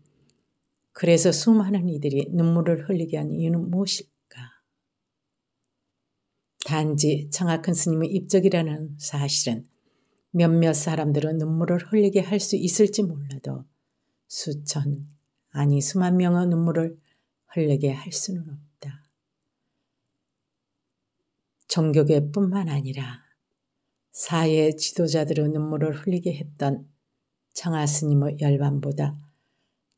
그래서 수많은 이들이 눈물을 흘리게 한 이유는 무엇일까? 단지 청학큰 스님의 입적이라는 사실은 몇몇 사람들은 눈물을 흘리게 할 수 있을지 몰라도 수천 아니 수만 명의 눈물을 흘리게 할 수는 없다. 종교계뿐만 아니라 사회 지도자들의 눈물을 흘리게 했던 청하 스님의 열반보다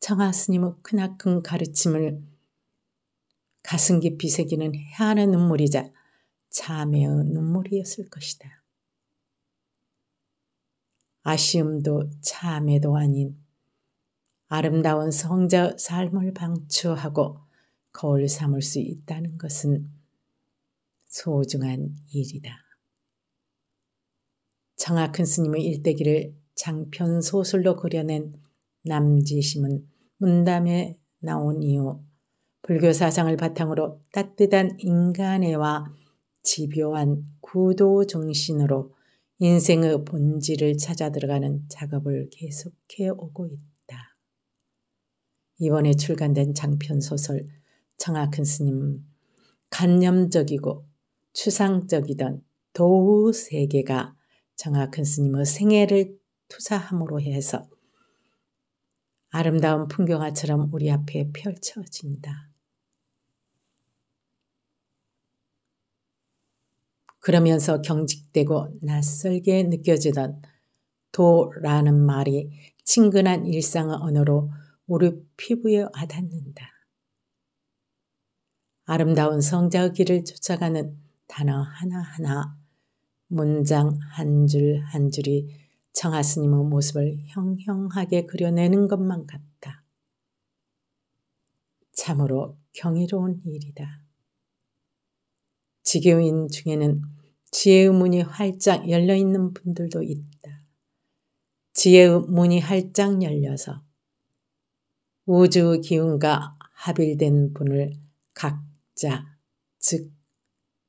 청하 스님의 크나큰 가르침을 가슴 깊이 새기는 해안의 눈물이자 참회의 눈물이었을 것이다. 아쉬움도 참회도 아닌 아름다운 성자 의 삶을 방추하고 거울 삼을 수 있다는 것은 소중한 일이다. 정확한 스님의 일대기를 장편 소설로 그려낸 남지심은 문담에 나온 이후 불교 사상을 바탕으로 따뜻한 인간애와 집요한 구도 정신으로 인생의 본질을 찾아 들어가는 작업을 계속해 오고 있다. 이번에 출간된 장편 소설 청아큰 스님 간념적이고 추상적이던 도우 세계가 청아큰 스님의 생애를 투사함으로 해서 아름다운 풍경화처럼 우리 앞에 펼쳐진다. 그러면서 경직되고 낯설게 느껴지던 도라는 말이 친근한 일상의 언어로 우리 피부에 와닿는다. 아름다운 성자의 길을 쫓아가는 단어 하나하나, 문장 한 줄 한 줄이 청하 스님의 모습을 형형하게 그려내는 것만 같다. 참으로 경이로운 일이다. 지교인 중에는 지혜의 문이 활짝 열려 있는 분들도 있다. 지혜의 문이 활짝 열려서 우주 기운과 합일된 분을 각자, 즉,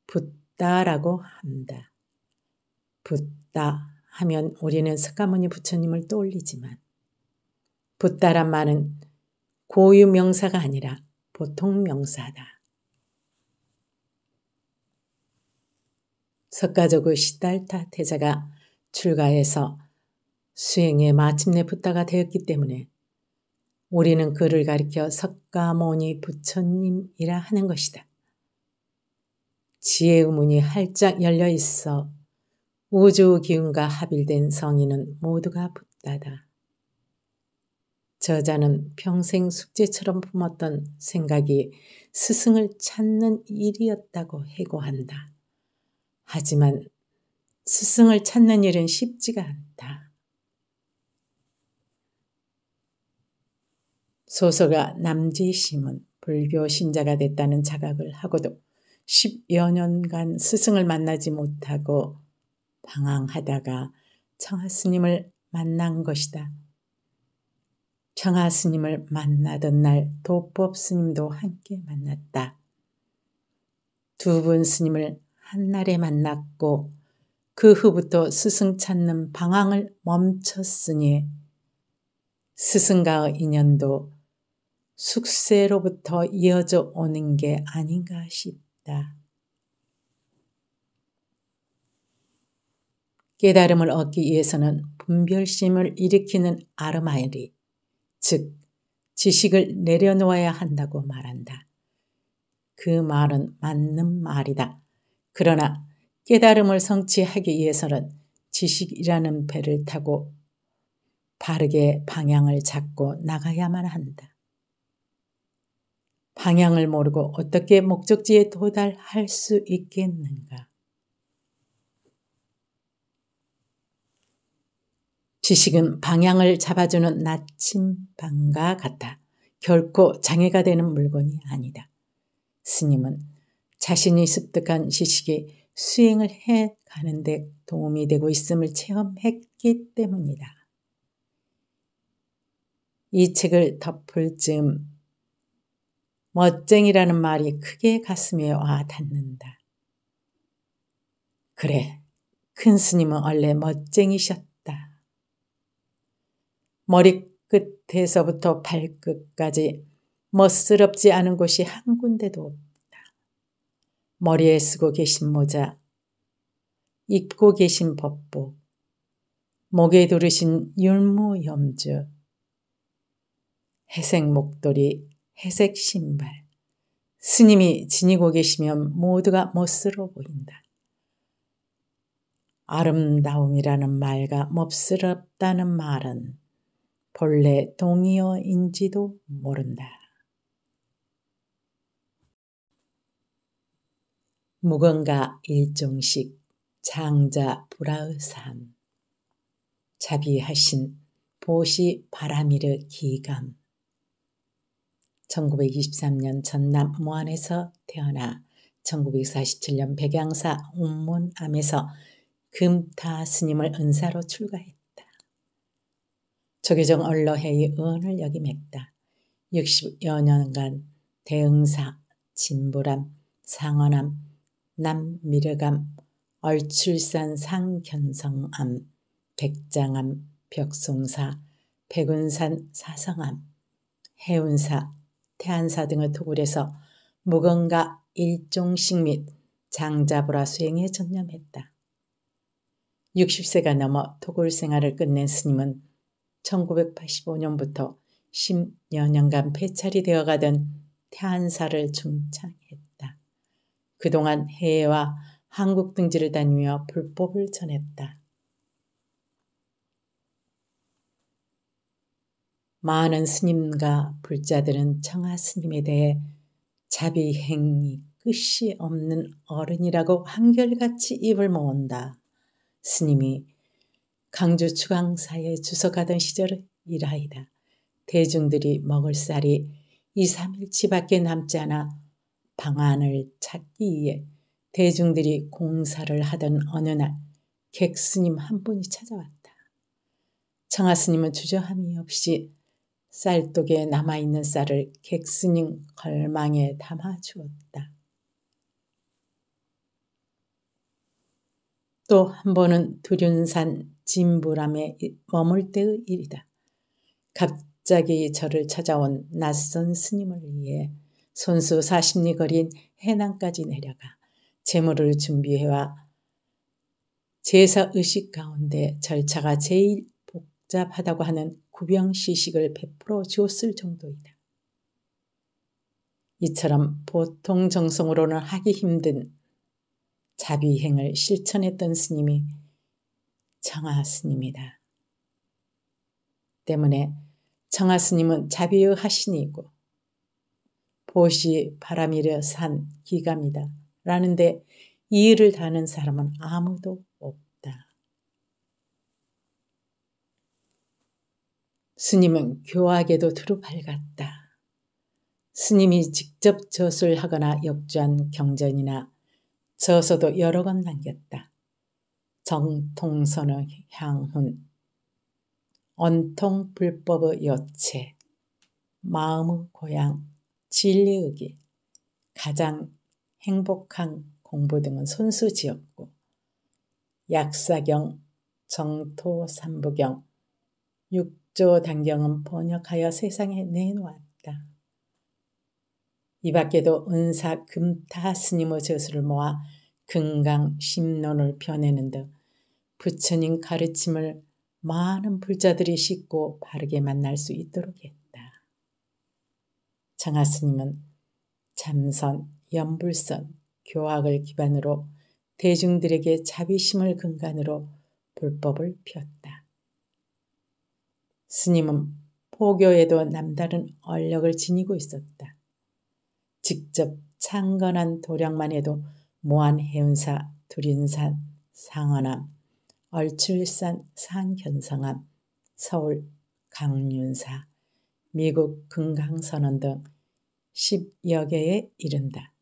붓다라고 한다. 붓다 하면 우리는 석가모니 부처님을 떠올리지만, 붓다란 말은 고유 명사가 아니라 보통 명사다. 석가족의 시달타 태자가 출가해서 수행에 마침내 붙다가 되었기 때문에 우리는 그를 가리켜 석가모니 부처님이라 하는 것이다. 지혜의 문이 활짝 열려 있어 우주 기운과 합일된 성인은 모두가 붙다다 저자는 평생 숙제처럼 품었던 생각이 스승을 찾는 일이었다고 해고한다. 하지만 스승을 찾는 일은 쉽지가 않다. 소설가 남지심은 불교 신자가 됐다는 자각을 하고도 10여 년간 스승을 만나지 못하고 방황하다가 청하 스님을 만난 것이다. 청하 스님을 만나던 날 도법 스님도 함께 만났다. 두 분 스님을 한날에 만났고 그 후부터 스승 찾는 방황을 멈췄으니 스승과의 인연도 숙세로부터 이어져 오는 게 아닌가 싶다. 깨달음을 얻기 위해서는 분별심을 일으키는 아르마이리, 즉 지식을 내려놓아야 한다고 말한다. 그 말은 맞는 말이다. 그러나 깨달음을 성취하기 위해서는 지식이라는 배를 타고 바르게 방향을 잡고 나가야만 한다. 방향을 모르고 어떻게 목적지에 도달할 수 있겠는가? 지식은 방향을 잡아주는 나침반과 같아 결코 장애가 되는 물건이 아니다. 스님은 자신이 습득한 지식이 수행을 해 가는 데 도움이 되고 있음을 체험했기 때문이다. 이 책을 덮을 즈음 멋쟁이라는 말이 크게 가슴에 와 닿는다. 그래, 큰 스님은 원래 멋쟁이셨다. 머리끝에서부터 발끝까지 멋스럽지 않은 곳이 한 군데도 없다. 머리에 쓰고 계신 모자, 입고 계신 법복, 목에 두르신 율무염주, 회색 목도리, 회색 신발, 스님이 지니고 계시면 모두가 멋스러워 보인다. 아름다움이라는 말과 멋스럽다는 말은 본래 동의어인지도 모른다. 무건가 일종식 장자 브라우산 자비하신 보시 바람이르 기감 1923년 전남 무안에서 태어나 1947년 백양사 옥문암에서 금타 스님을 은사로 출가했다. 조계종 언로회의 의원을 역임했다. 60여 년간 대응사, 진보람, 상원암, 남미르감, 얼출산 상견성암, 백장암, 벽송사, 백운산 사성암, 해운사, 태안사 등을 토굴에서 무언가 일종식 및 장자보라 수행에 전념했다. 60세가 넘어 토굴 생활을 끝낸 스님은 1985년부터 10여 년간 폐찰이 되어가던 태안사를 중창했다. 그동안 해외와 한국 등지를 다니며 불법을 전했다. 많은 스님과 불자들은 청하 스님에 대해 자비행이 끝이 없는 어른이라고 한결같이 입을 모은다. 스님이 강주 추강사에 주석하던 시절 일하이다. 대중들이 먹을 쌀이 2, 3일치 밖에 남지 않아 방안을 찾기 위해 대중들이 공사를 하던 어느 날 객스님 한 분이 찾아왔다. 청하스님은 주저함이 없이 쌀독에 남아있는 쌀을 객스님 걸망에 담아주었다. 또 한 번은 두륜산 진보람에 머물 때의 일이다. 갑자기 저를 찾아온 낯선 스님을 위해 손수 40리 거린 해남까지 내려가 재물을 준비해와 제사 의식 가운데 절차가 제일 복잡하다고 하는 구병시식을 베풀어 주었을 정도이다. 이처럼 보통 정성으로는 하기 힘든 자비행을 실천했던 스님이 청하 스님이다. 때문에 청하 스님은 자비의 하신이고 보시 바람이려 산 기가입니다. 라는데 이 일을 다는 사람은 아무도 없다. 스님은 교학에도 두루 밝았다. 스님이 직접 젖을 하거나 역주한 경전이나 저서도 여러 권 남겼다. 정통선의 향훈, 언통불법의 여체, 마음의 고향, 진리의기, 가장 행복한 공부 등은 손수지었고 약사경, 정토삼부경, 육조단경은 번역하여 세상에 내놓았다. 이 밖에도 은사 금타 스님의 저수를 모아 금강 심론을 펴내는 등 부처님 가르침을 많은 불자들이 쉽고 바르게 만날 수 있도록 했다. 장하 스님은 참선, 연불선, 교학을 기반으로 대중들에게 자비심을 근간으로 불법을 폈다 스님은 포교에도 남다른 언력을 지니고 있었다. 직접 창건한 도량만 해도 모한 해운사, 두린산, 상원암, 얼출산, 상견상암 서울, 강륜사, 미국 금강선언 등1 0여 개에 이른다.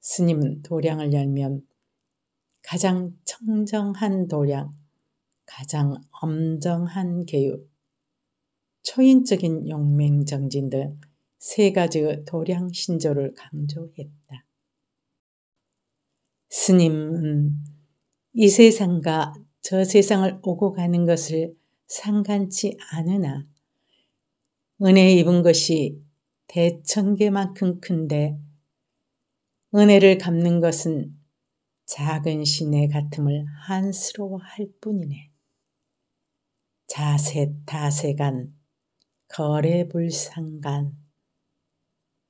스님은 도량을 열면 가장 청정한 도량, 가장 엄정한 계율, 초인적인 용맹정진 등 세 가지의 도량 신조를 강조했다. 스님은 이 세상과 저 세상을 오고 가는 것을 상관치 않으나 은혜 입은 것이 대천개만큼 큰데 은혜를 갚는 것은 작은 시내 같음을 한스러워할 뿐이네. 자세 다세간 거래불상간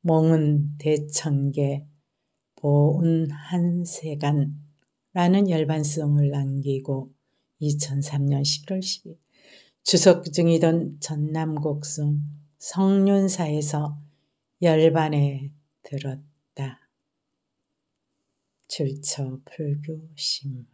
몽은 대천계 보은 한세간라는 열반성을 남기고 2003년 11월 10일 주석 중이던 전남곡성 성륜사에서 열반에 들었다. 출처 불교심